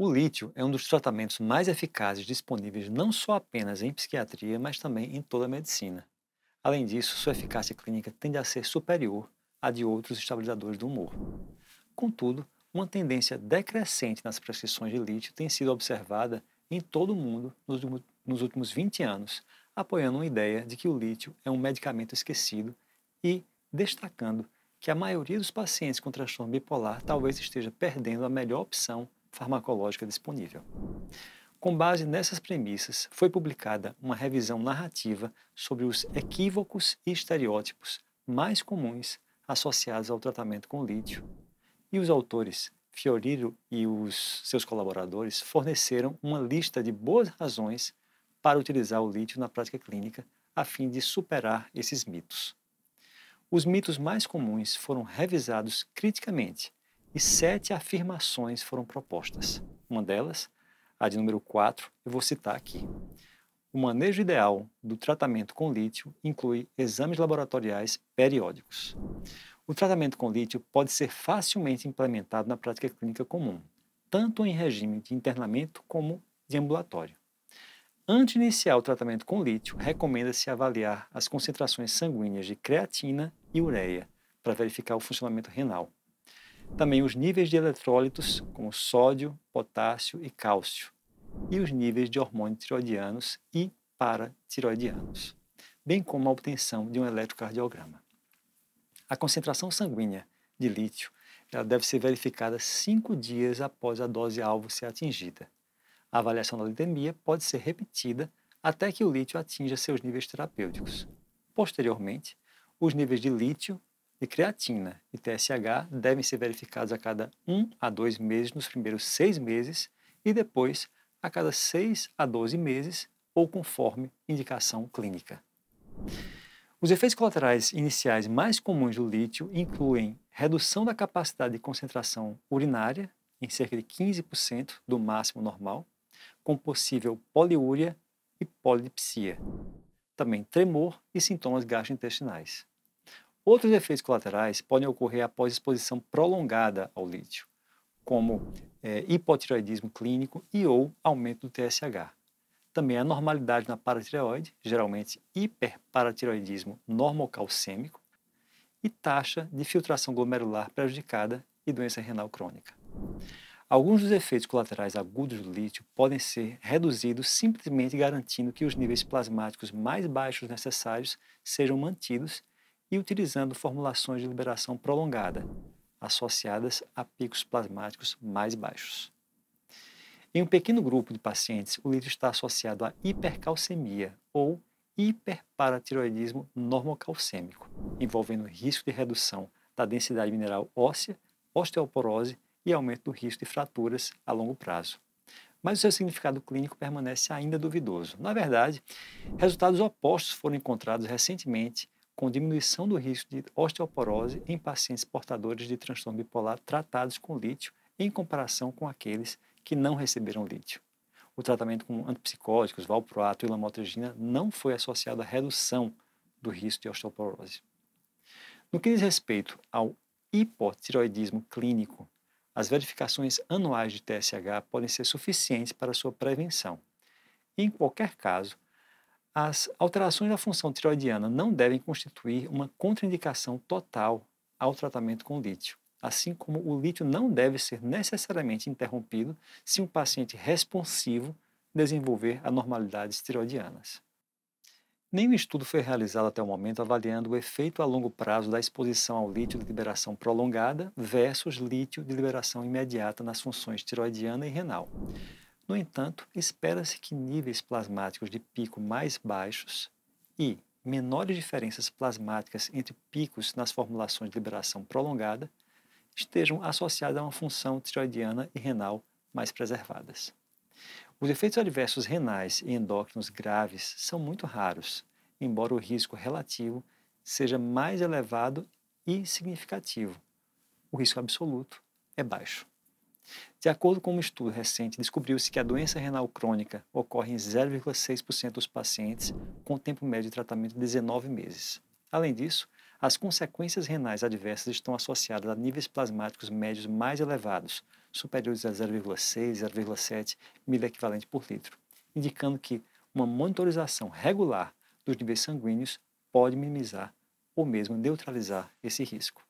O lítio é um dos tratamentos mais eficazes disponíveis não só apenas em psiquiatria, mas também em toda a medicina. Além disso, sua eficácia clínica tende a ser superior à de outros estabilizadores do humor. Contudo, uma tendência decrescente nas prescrições de lítio tem sido observada em todo o mundo nos últimos 20 anos, apoiando uma ideia de que o lítio é um medicamento esquecido e destacando que a maioria dos pacientes com transtorno bipolar talvez esteja perdendo a melhor opção farmacológica disponível. Com base nessas premissas, foi publicada uma revisão narrativa sobre os equívocos e estereótipos mais comuns associados ao tratamento com lítio, e os autores Fiorillo e os seus colaboradores forneceram uma lista de boas razões para utilizar o lítio na prática clínica a fim de superar esses mitos. Os mitos mais comuns foram revisados criticamente e sete afirmações foram propostas. Uma delas, a de número 4, eu vou citar aqui. O manejo ideal do tratamento com lítio inclui exames laboratoriais periódicos. O tratamento com lítio pode ser facilmente implementado na prática clínica comum, tanto em regime de internamento como de ambulatório. Antes de iniciar o tratamento com lítio, recomenda-se avaliar as concentrações sanguíneas de creatina e ureia para verificar o funcionamento renal. Também os níveis de eletrólitos, como sódio, potássio e cálcio. E os níveis de hormônios tiroidianos e paratiroidianos, bem como a obtenção de um eletrocardiograma. A concentração sanguínea de lítio ela deve ser verificada cinco dias após a dose alvo ser atingida. A avaliação da litemia pode ser repetida até que o lítio atinja seus níveis terapêuticos. Posteriormente, os níveis de lítio e creatina e TSH devem ser verificados a cada 1 a 2 meses nos primeiros 6 meses e depois a cada 6 a 12 meses ou conforme indicação clínica. Os efeitos colaterais iniciais mais comuns do lítio incluem redução da capacidade de concentração urinária em cerca de 15% do máximo normal, com possível poliúria e polidipsia. Também tremor e sintomas gastrointestinais. Outros efeitos colaterais podem ocorrer após exposição prolongada ao lítio, como é, hipotireoidismo clínico e ou aumento do TSH. Também a normalidade na paratireoide, geralmente hiperparatireoidismo normocalcêmico, e taxa de filtração glomerular prejudicada e doença renal crônica. Alguns dos efeitos colaterais agudos do lítio podem ser reduzidos simplesmente garantindo que os níveis plasmáticos mais baixos necessários sejam mantidos e utilizando formulações de liberação prolongada, associadas a picos plasmáticos mais baixos. Em um pequeno grupo de pacientes, o litro está associado a hipercalcemia ou hiperparatiroidismo normocalcêmico, envolvendo risco de redução da densidade mineral óssea, osteoporose e aumento do risco de fraturas a longo prazo. Mas o seu significado clínico permanece ainda duvidoso. Na verdade, resultados opostos foram encontrados recentemente com diminuição do risco de osteoporose em pacientes portadores de transtorno bipolar tratados com lítio em comparação com aqueles que não receberam lítio. O tratamento com antipsicóticos, valproato e lamotrigina não foi associado à redução do risco de osteoporose. No que diz respeito ao hipotiroidismo clínico, as verificações anuais de TSH podem ser suficientes para sua prevenção. em qualquer caso, as alterações da função tiroidiana não devem constituir uma contraindicação total ao tratamento com lítio, assim como o lítio não deve ser necessariamente interrompido se um paciente responsivo desenvolver anormalidades tiroidianas. Nenhum estudo foi realizado até o momento avaliando o efeito a longo prazo da exposição ao lítio de liberação prolongada versus lítio de liberação imediata nas funções tiroidiana e renal. No entanto, espera-se que níveis plasmáticos de pico mais baixos e menores diferenças plasmáticas entre picos nas formulações de liberação prolongada estejam associadas a uma função tiroidiana e renal mais preservadas. Os efeitos adversos renais e endócrinos graves são muito raros, embora o risco relativo seja mais elevado e significativo. O risco absoluto é baixo. De acordo com um estudo recente, descobriu-se que a doença renal crônica ocorre em 0,6% dos pacientes, com tempo médio de tratamento de 19 meses. Além disso, as consequências renais adversas estão associadas a níveis plasmáticos médios mais elevados, superiores a 0,6 e 0,7 miliequivalente por litro, indicando que uma monitorização regular dos níveis sanguíneos pode minimizar ou mesmo neutralizar esse risco.